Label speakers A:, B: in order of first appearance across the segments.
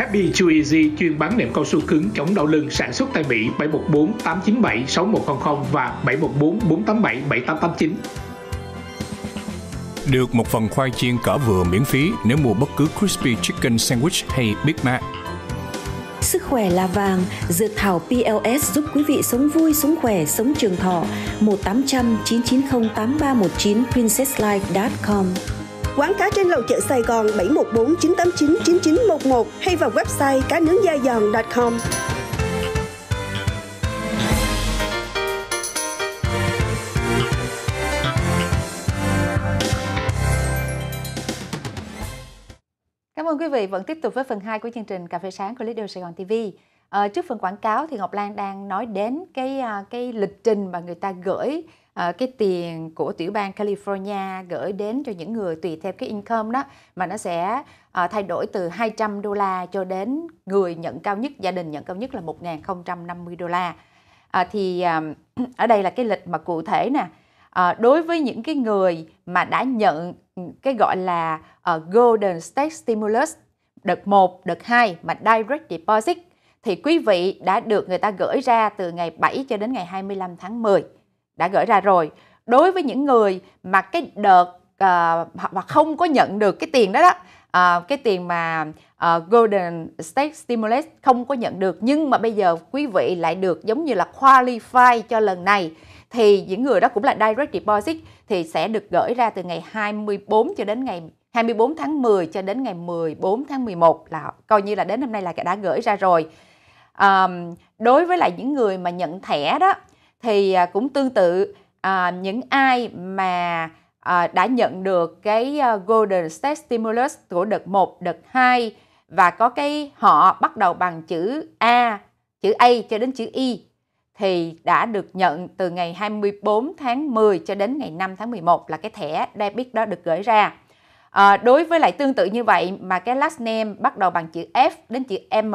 A: Happy Chew Easy chuyên bán nệm cao su cứng chống đau lưng sản xuất tại Mỹ 714 897 6100 và 714 487 7889. Được một phần khoai chiên cỡ vừa miễn phí nếu mua bất cứ Crispy Chicken Sandwich hay Big Mac.
B: Sức khỏe là vàng, dược thảo PLS giúp quý vị sống vui, sống khỏe, sống trường thọ. 1 800 990 8319 princesslife.com Quán cá trên lầu chợ Sài Gòn 714 989 9911 hay vào website cá nướng da giòn.com. Cảm ơn quý vị vẫn tiếp tục với phần 2 của chương trình Cà phê sáng của Lido Sài Gòn TV. À, trước phần quảng cáo thì Ngọc Lan đang nói đến cái à, cái lịch trình mà người ta gửi À, cái tiền của tiểu bang California gửi đến cho những người tùy theo cái income đó mà nó sẽ à, thay đổi từ 200 đô la cho đến người nhận cao nhất gia đình nhận cao nhất là 1.050 đô la à, thì à, ở đây là cái lịch mà cụ thể nè à, đối với những cái người mà đã nhận cái gọi là uh, Golden State Stimulus đợt 1, đợt 2 mà direct deposit thì quý vị đã được người ta gửi ra từ ngày 7 cho đến ngày 25 tháng 10 đã gửi ra rồi đối với những người mà cái đợt mà ờ, không có nhận được cái tiền đó đó ờ, cái tiền mà ờ, Golden State Stimulus không có nhận được nhưng mà bây giờ quý vị lại được giống như là qualify cho lần này thì những người đó cũng là direct deposit thì sẽ được gửi ra từ ngày 24 cho đến ngày 24 tháng 10 cho đến ngày 14 tháng 11 là coi như là đến hôm nay là đã gửi ra rồi à, đối với lại những người mà nhận thẻ đó thì à, cũng tương tự à, những ai mà à, đã nhận được cái à, Golden State Stimulus của đợt 1, đợt 2 và có cái họ bắt đầu bằng chữ A, chữ A cho đến chữ Y thì đã được nhận từ ngày 24 tháng 10 cho đến ngày 5 tháng 11 là cái thẻ debit đó được gửi ra. À, đối với lại tương tự như vậy mà cái last name bắt đầu bằng chữ F đến chữ M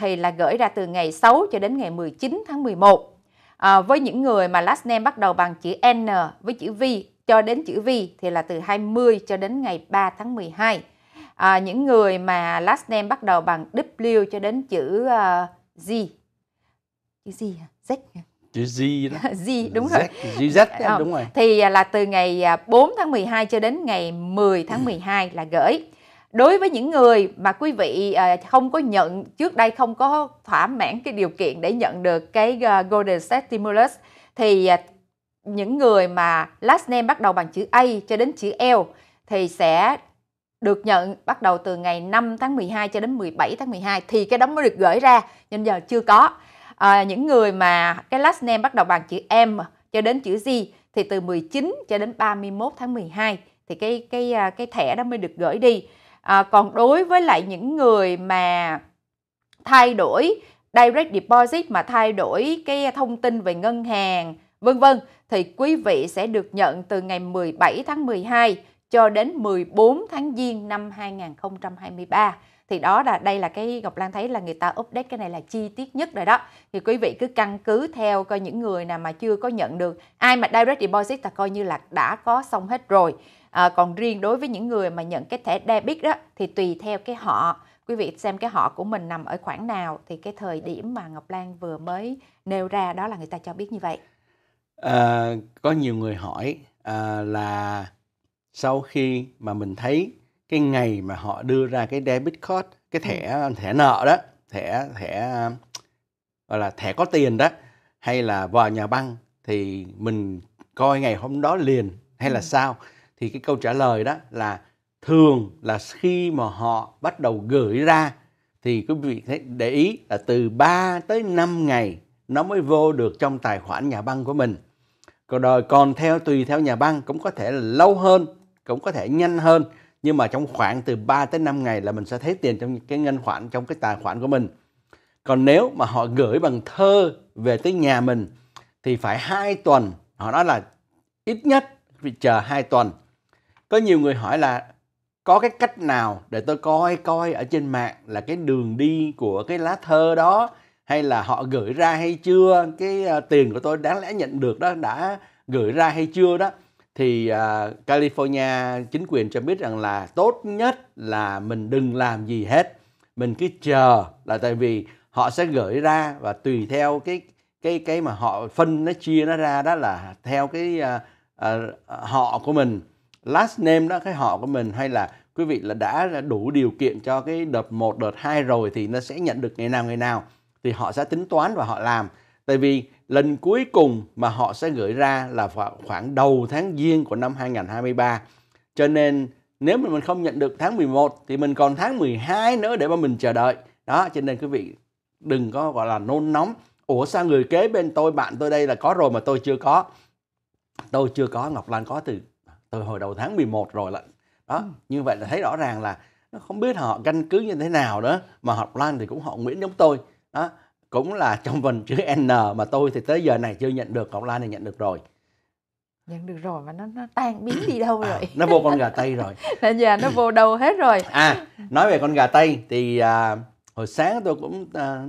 B: thì là gửi ra từ ngày 6 cho đến ngày 19 tháng 11. À, với những người mà last name bắt đầu bằng chữ N với chữ V cho đến chữ V thì là từ 20 cho đến ngày 3 tháng 12. À, những người mà last name bắt đầu bằng W cho đến chữ uh, Z. Chữ Z hả? Z
A: chữ Z đó. Z đúng Z, rồi. Z, Z dạ, đúng rồi.
B: Thì à, là từ ngày 4 à, tháng 12 cho đến ngày 10 tháng 12 là gửi đối với những người mà quý vị à, không có nhận trước đây không có thỏa mãn cái điều kiện để nhận được cái à, Golden State Stimulus thì à, những người mà last name bắt đầu bằng chữ A cho đến chữ L thì sẽ được nhận bắt đầu từ ngày 5 tháng 12 cho đến 17 tháng 12 thì cái đó mới được gửi ra nhưng giờ chưa có à, những người mà cái last name bắt đầu bằng chữ M cho đến chữ G thì từ 19 cho đến 31 tháng 12 thì cái cái cái thẻ đó mới được gửi đi à, còn đối với lại những người mà thay đổi direct deposit mà thay đổi cái thông tin về ngân hàng vân vân thì quý vị sẽ được nhận từ ngày 17 tháng 12 cho đến 14 tháng Giêng năm 2023 thì đó là đây là cái Ngọc Lan thấy là người ta update cái này là chi tiết nhất rồi đó thì quý vị cứ căn cứ theo coi những người nào mà chưa có nhận được ai mà direct deposit ta coi như là đã có xong hết rồi à, còn riêng đối với những người mà nhận cái thẻ debit đó thì tùy theo cái họ quý vị xem cái họ của mình nằm ở khoảng nào thì cái thời điểm mà Ngọc Lan vừa mới nêu ra đó là người ta cho biết như vậy
A: à, có nhiều người hỏi à, là sau khi mà mình thấy cái ngày mà họ đưa ra cái debit card cái thẻ ừ. thẻ nợ đó thẻ thẻ gọi là thẻ có tiền đó hay là vào nhà băng thì mình coi ngày hôm đó liền hay là ừ. sao thì cái câu trả lời đó là thường là khi mà họ bắt đầu gửi ra thì quý vị để ý là từ 3 tới 5 ngày nó mới vô được trong tài khoản nhà băng của mình. Còn đòi còn theo tùy theo nhà băng cũng có thể là lâu hơn cũng có thể nhanh hơn nhưng mà trong khoảng từ 3 tới 5 ngày là mình sẽ thấy tiền trong cái ngân khoản trong cái tài khoản của mình. Còn nếu mà họ gửi bằng thơ về tới nhà mình thì phải hai tuần, họ nói là ít nhất phải chờ hai tuần. Có nhiều người hỏi là có cái cách nào để tôi coi coi ở trên mạng là cái đường đi của cái lá thơ đó hay là họ gửi ra hay chưa, cái ờ, tiền của tôi đáng lẽ nhận được đó đã gửi ra hay chưa đó thì uh, California chính quyền cho biết rằng là tốt nhất là mình đừng làm gì hết mình cứ chờ là tại vì họ sẽ gửi ra và tùy theo cái cái cái mà họ phân nó chia nó ra đó là theo cái uh, uh, họ của mình last name đó cái họ của mình hay là quý vị là đã đủ điều kiện cho cái đợt 1, đợt 2 rồi thì nó sẽ nhận được ngày nào ngày nào thì họ sẽ tính toán và họ làm tại vì lần cuối cùng mà họ sẽ gửi ra là khoảng đầu tháng Giêng của năm 2023. Cho nên nếu mà mình không nhận được tháng 11 thì mình còn tháng 12 nữa để mà mình chờ đợi. Đó, cho nên quý vị đừng có gọi là nôn nóng. Ủa sao người kế bên tôi, bạn tôi đây là có rồi mà tôi chưa có. Tôi chưa có, Ngọc Lan có từ từ hồi đầu tháng 11 rồi lận. Đó, ừ. như vậy là thấy rõ ràng là nó không biết họ căn cứ như thế nào nữa mà Ngọc Lan thì cũng họ Nguyễn giống tôi. Đó, cũng là trong vần chữ N mà tôi thì tới giờ này chưa nhận được còn Lan này nhận được rồi
B: nhận được rồi mà nó nó tan biến đi đâu à, rồi à,
A: nó vô con gà tây rồi
B: là giờ nó vô đâu hết rồi à
A: nói về con gà tây thì à, hồi sáng tôi cũng à,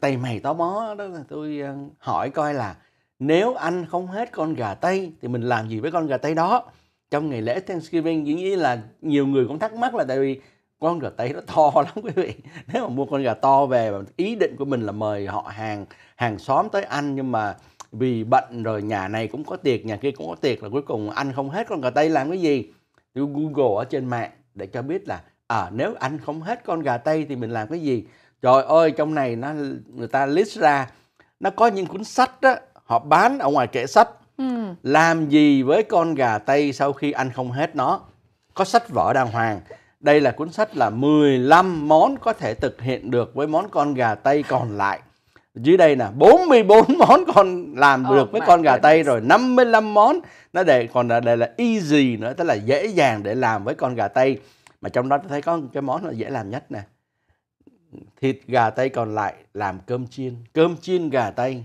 A: tay mày tò mò đó tôi à, hỏi coi là nếu anh không hết con gà tây thì mình làm gì với con gà tây đó trong ngày lễ Thanksgiving dĩ nhiên là nhiều người cũng thắc mắc là tại vì con gà tây nó to lắm quý vị nếu mà mua con gà to về ý định của mình là mời họ hàng hàng xóm tới ăn nhưng mà vì bận rồi nhà này cũng có tiệc nhà kia cũng có tiệc là cuối cùng ăn không hết con gà tây làm cái gì tôi google ở trên mạng để cho biết là à nếu ăn không hết con gà tây thì mình làm cái gì trời ơi trong này nó người ta list ra nó có những cuốn sách đó họ bán ở ngoài kệ sách ừ. làm gì với con gà tây sau khi ăn không hết nó có sách vở đàng hoàng đây là cuốn sách là 15 món có thể thực hiện được với món con gà Tây còn lại. Dưới đây là 44 món con làm ờ, được với con gà Tây rồi, 55 món nó để còn là đây là easy nữa, tức là dễ dàng để làm với con gà Tây. Mà trong đó tôi thấy có cái món là dễ làm nhất nè. Thịt gà Tây còn lại làm cơm chiên, cơm chiên gà Tây.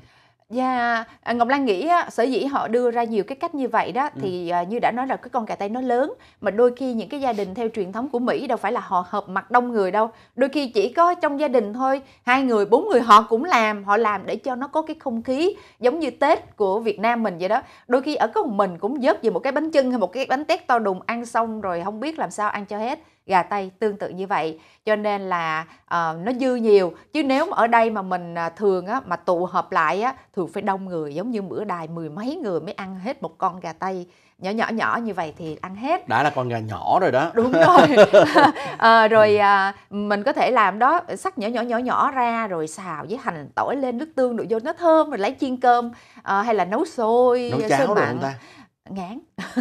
B: Dạ, yeah. À, Ngọc Lan nghĩ sở dĩ họ đưa ra nhiều cái cách như vậy đó ừ. thì à, như đã nói là cái con cà tây nó lớn mà đôi khi những cái gia đình theo truyền thống của Mỹ đâu phải là họ hợp mặt đông người đâu. Đôi khi chỉ có trong gia đình thôi, hai người, bốn người họ cũng làm, họ làm để cho nó có cái không khí giống như Tết của Việt Nam mình vậy đó. Đôi khi ở có một mình cũng dớt về một cái bánh chưng hay một cái bánh tét to đùng ăn xong rồi không biết làm sao ăn cho hết gà tây tương tự như vậy cho nên là uh, nó dư nhiều chứ nếu ở đây mà mình à, thường á, mà tụ hợp lại á, thường phải đông người giống như bữa đài mười mấy người mới ăn hết một con gà tây nhỏ nhỏ nhỏ như vậy thì ăn hết
A: đã là con gà nhỏ rồi đó đúng rồi
B: à, rồi ừ. à, mình có thể làm đó sắc nhỏ nhỏ nhỏ nhỏ ra rồi xào với hành tỏi lên nước tương đổ vô nó thơm rồi lấy chiên cơm à, hay là nấu xôi nấu cháo rồi ta ngán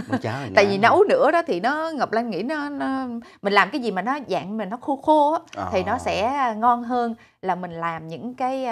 B: tại vì nấu nữa đó thì nó ngọc lan nghĩ nó, nó mình làm cái gì mà nó dạng mình nó khô khô á ờ. thì nó sẽ ngon hơn là mình làm những cái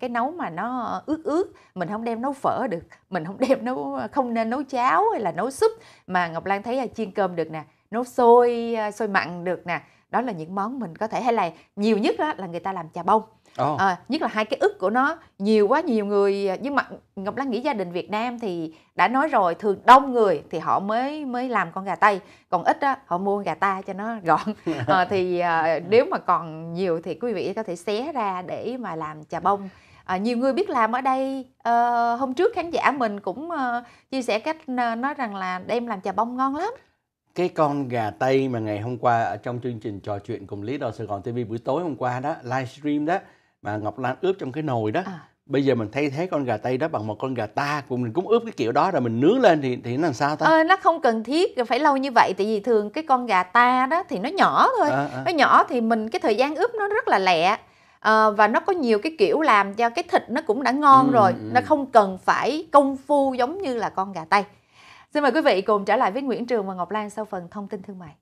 B: cái nấu mà nó ướt ướt mình không đem nấu phở được mình không đem nấu không nên nấu cháo hay là nấu súp mà ngọc lan thấy là chiên cơm được nè nấu sôi sôi mặn được nè đó là những món mình có thể hay là nhiều nhất là người ta làm trà bông oh. à, nhất là hai cái ức của nó nhiều quá nhiều người nhưng mà ngọc lan nghĩ gia đình việt nam thì đã nói rồi thường đông người thì họ mới mới làm con gà tây còn ít á họ mua gà ta cho nó gọn à, thì à, nếu mà còn nhiều thì quý vị có thể xé ra để mà làm trà bông à, nhiều người biết làm ở đây à, hôm trước khán giả mình cũng à, chia sẻ cách nói rằng là đem làm trà bông ngon lắm
A: cái con gà tây mà ngày hôm qua ở trong chương trình trò chuyện cùng lý đo sài gòn tv buổi tối hôm qua đó livestream đó mà ngọc lan ướp trong cái nồi đó à. bây giờ mình thay thế con gà tây đó bằng một con gà ta của mình cũng ướp cái kiểu đó rồi mình nướng lên thì thì nó làm sao ta ờ, à,
B: nó không cần thiết phải lâu như vậy tại vì thường cái con gà ta đó thì nó nhỏ thôi à, à. nó nhỏ thì mình cái thời gian ướp nó rất là lẹ à, và nó có nhiều cái kiểu làm cho cái thịt nó cũng đã ngon ừ, rồi ừ. nó ừ. không cần phải công phu giống như là con gà tây xin mời quý vị cùng trở lại với nguyễn trường và ngọc lan sau phần thông tin thương mại